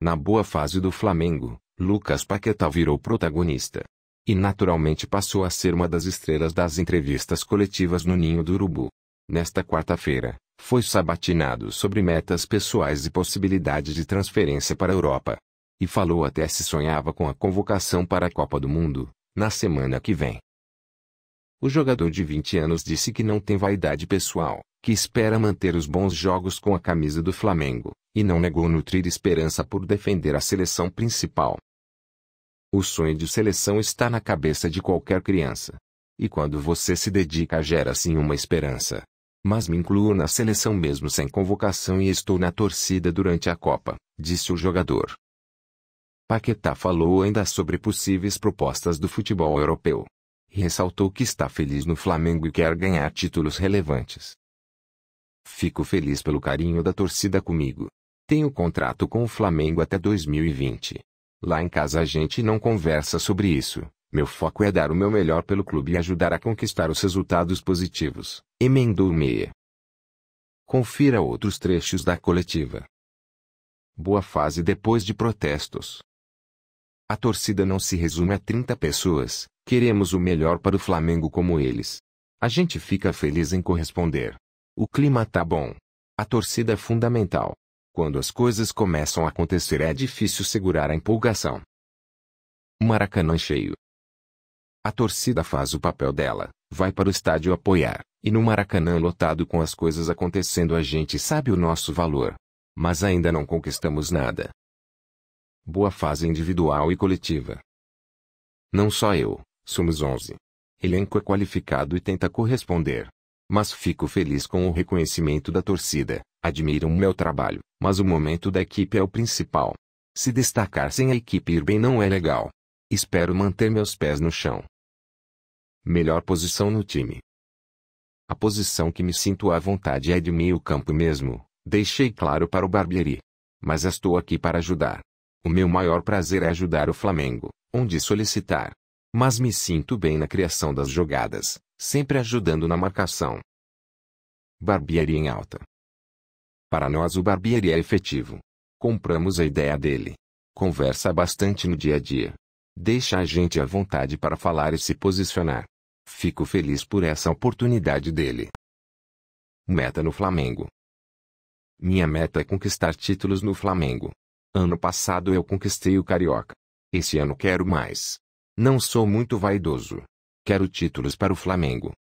Na boa fase do Flamengo, Lucas Paquetá virou protagonista. E naturalmente passou a ser uma das estrelas das entrevistas coletivas no Ninho do Urubu. Nesta quarta-feira, foi sabatinado sobre metas pessoais e possibilidade de transferência para a Europa. E falou até se sonhava com a convocação para a Copa do Mundo, na semana que vem. O jogador de 20 anos disse que não tem vaidade pessoal que espera manter os bons jogos com a camisa do Flamengo, e não negou nutrir esperança por defender a seleção principal. O sonho de seleção está na cabeça de qualquer criança. E quando você se dedica gera sim uma esperança. Mas me incluo na seleção mesmo sem convocação e estou na torcida durante a Copa, disse o jogador. Paquetá falou ainda sobre possíveis propostas do futebol europeu. Ressaltou que está feliz no Flamengo e quer ganhar títulos relevantes, Fico feliz pelo carinho da torcida comigo. Tenho contrato com o Flamengo até 2020. Lá em casa a gente não conversa sobre isso. Meu foco é dar o meu melhor pelo clube e ajudar a conquistar os resultados positivos. Emendou Meia. Confira outros trechos da coletiva. Boa fase depois de protestos. A torcida não se resume a 30 pessoas, queremos o melhor para o Flamengo como eles. A gente fica feliz em corresponder. O clima tá bom. A torcida é fundamental. Quando as coisas começam a acontecer é difícil segurar a empolgação. Maracanã cheio. A torcida faz o papel dela, vai para o estádio apoiar, e no Maracanã lotado com as coisas acontecendo a gente sabe o nosso valor. Mas ainda não conquistamos nada. Boa fase individual e coletiva. Não só eu, somos 11. Elenco é qualificado e tenta corresponder mas fico feliz com o reconhecimento da torcida. Admiram o meu trabalho, mas o momento da equipe é o principal. Se destacar sem a equipe ir bem não é legal. Espero manter meus pés no chão. Melhor posição no time. A posição que me sinto à vontade é de meio campo mesmo, deixei claro para o Barbieri. Mas estou aqui para ajudar. O meu maior prazer é ajudar o Flamengo, onde solicitar. Mas me sinto bem na criação das jogadas, sempre ajudando na marcação. Barbieri em alta. Para nós o Barbieri é efetivo. Compramos a ideia dele. Conversa bastante no dia a dia. Deixa a gente à vontade para falar e se posicionar. Fico feliz por essa oportunidade dele. Meta no Flamengo. Minha meta é conquistar títulos no Flamengo. Ano passado eu conquistei o Carioca. Esse ano quero mais. Não sou muito vaidoso, Quero títulos para o Flamengo.